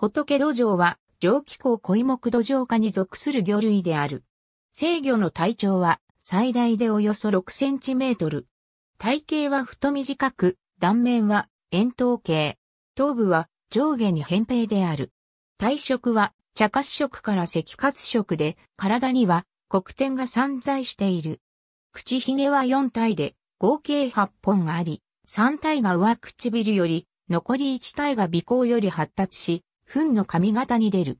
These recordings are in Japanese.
仏土壌は、蒸気孔鯉目土壌下に属する魚類である。制魚の体長は、最大でおよそ6センチメートル。体型は太短く、断面は、円筒形。頭部は、上下に扁平である。体色は、茶褐色から赤褐色で、体には、黒点が散在している。口ひげは4体で、合計8本あり、3体が上唇より、残り1体が鼻孔より発達し、糞の髪型に出る。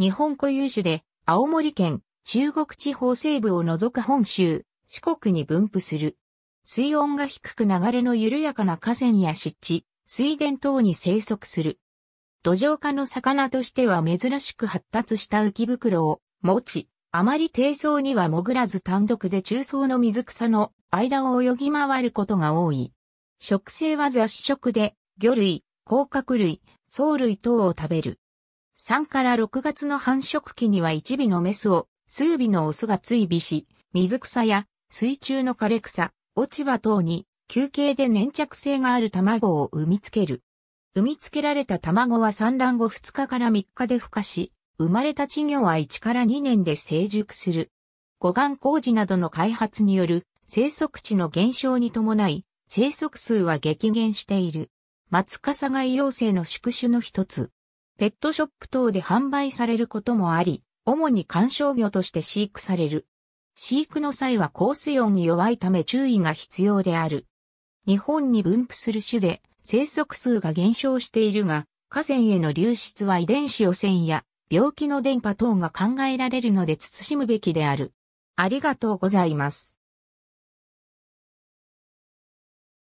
日本固有種で、青森県、中国地方西部を除く本州、四国に分布する。水温が低く流れの緩やかな河川や湿地、水田等に生息する。土壌化の魚としては珍しく発達した浮袋を持ち、あまり低層には潜らず単独で中層の水草の間を泳ぎ回ることが多い。食性は雑食で、魚類、甲殻類、藻類等を食べる。3から6月の繁殖期には一尾のメスを数尾のオスが追尾し、水草や水中の枯れ草、落ち葉等に休憩で粘着性がある卵を産みつける。産みつけられた卵は産卵後2日から3日で孵化し、生まれた稚魚は1から2年で成熟する。護岸工事などの開発による生息地の減少に伴い、生息数は激減している。松笠貝要請の宿主の一つ。ペットショップ等で販売されることもあり、主に観賞魚として飼育される。飼育の際は高水温に弱いため注意が必要である。日本に分布する種で生息数が減少しているが、河川への流出は遺伝子汚染や病気の電波等が考えられるので慎むべきである。ありがとうございます。